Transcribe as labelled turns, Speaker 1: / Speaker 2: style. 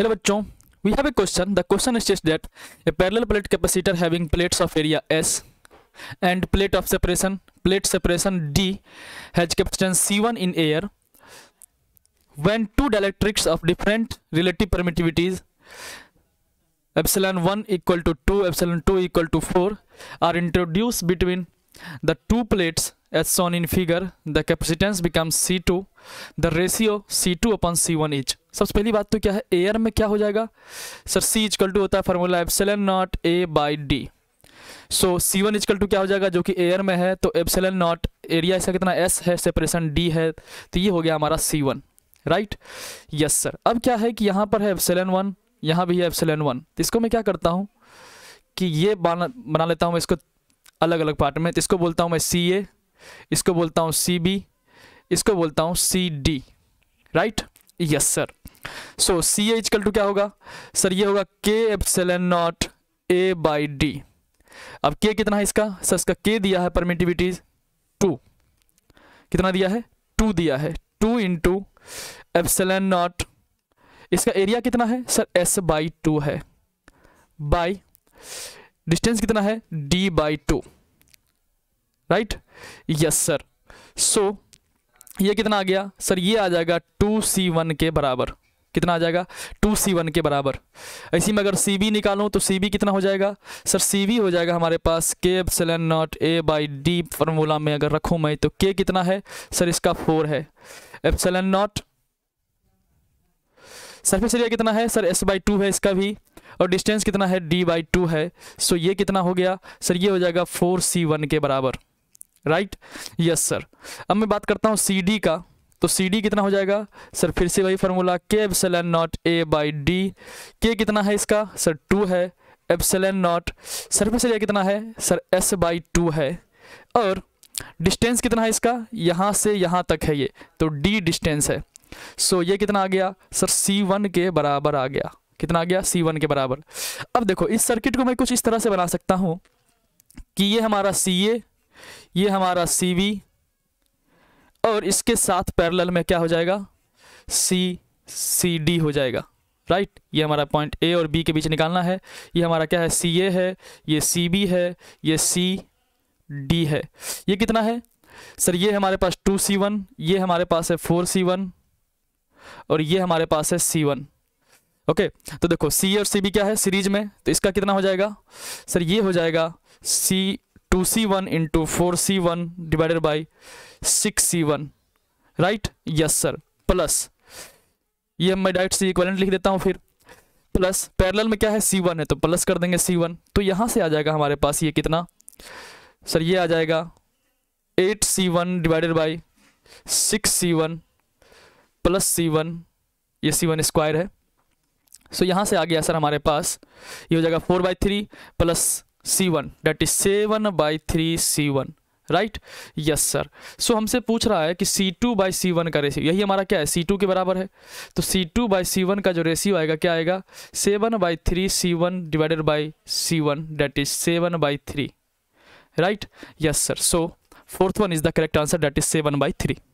Speaker 1: hello बच्चों we have a question the question is just that a parallel plate capacitor having plates of area S and plate of separation plate separation D has capacitance C one in air when two dielectrics of different relative permittivities epsilon one equal to two epsilon two equal to four are introduced between the two plates as shown in figure the capacitance becomes C2 the ratio C2 upon C1 is सबसे पहली बात तो क्या है air में क्या हो जाएगा सर C इजकल टू होता है formula epsilon naught A by D so C one equal to क्या हो जाएगा जो कि एयर में है तो एप्सलन नॉट एरिया ऐसा कितना एस है सेपरेशन डी है तो ये हो गया हमारा C one right yes sir अब क्या है कि यहाँ पर है एप्सलन वन यहाँ भी है एप्सलन वन तो इसको मैं क्या करता हूँ कि ये बना बना लेता हूँ मैं इसको अलग अलग पार्ट में तो इसको बोलता हूँ मैं सी ए इसको बोलता हूँ सी बी इसको बोलता हूँ C D right yes sir so C कल टू क्या होगा सर ये होगा K epsilon naught A by D अब के कितना है इसका सर इसका के दिया है परमिटिविटी टू कितना दिया है टू दिया है टू इंटू एप्सलन नॉट इसका एरिया कितना है सर एस बाई टू है बाई डिस्टेंस कितना है D by two right yes sir so ये कितना आ गया सर ये आ जाएगा टू सी वन के बराबर कितना आ जाएगा टू सी वन के बराबर ऐसी में अगर सी बी निकालूँ तो सी बी कितना हो जाएगा सर सी बी हो जाएगा हमारे पास K epsilon naught A by D formula में अगर रखूँ मैं तो के कितना है सर इसका फोर है epsilon naught surface area कितना है सर एस बाई टू है इसका भी और डिस्टेंस कितना है डी बाई टू है सो ये कितना हो गया सर ये हो जाएगा फोर सी वन के बराबर राइट यस सर अब मैं बात करता हूँ सी डी का तो सी डी कितना हो जाएगा सर फिर से वही फार्मूला के एन naught A by D K कितना है इसका सर टू है एन नॉट सरफेस एरिया कितना है सर एस बाई टू है और डिस्टेंस कितना है इसका यहाँ से यहाँ तक है ये तो डी डिस्टेंस है सो ये कितना आ गया सर सी वन के बराबर आ गया कितना आ गया सी वन के बराबर अब देखो इस सर्किट को मैं कुछ इस तरह से बना सकता हूँ कि ये हमारा सी ए ये हमारा सी वी और इसके साथ पैरेलल में क्या हो जाएगा सी सी डी हो जाएगा राइट ये हमारा पॉइंट ए और बी के बीच निकालना है ये हमारा क्या है सी ए है ये सी बी है ये सी डी है ये कितना है सर ये हमारे पास टू सी वन ये हमारे पास है फोर सी वन और ये हमारे पास है सी वन ओके तो देखो सी और सी बी क्या है सीरीज में तो इसका कितना हो जाएगा सर ये हो जाएगा C two C one into four C one divided by six C one right yes sir plus ये मैं डायरेक्ट से इक्वलेंट लिख देता हूँ फिर प्लस पैरेलल में क्या है सी वन है तो प्लस कर देंगे सी वन तो यहाँ से आ जाएगा हमारे पास ये कितना सर ये आ जाएगा eight C one divided by six C one plus C one ये सी वन स्क्वायर है सो so, यहाँ से आ गया सर हमारे पास ये हो जाएगा four by three plus c1 that is 7 by 3 c1 right yes sir so हमसे पूछ रहा है कि C two by C one का रेशियो यही हमारा क्या है सी टू के बराबर है तो C two by C one का जो रेशियो आएगा क्या आएगा seven by three C one divided by C one that is seven by three right yes sir so fourth one is the correct answer that is seven by three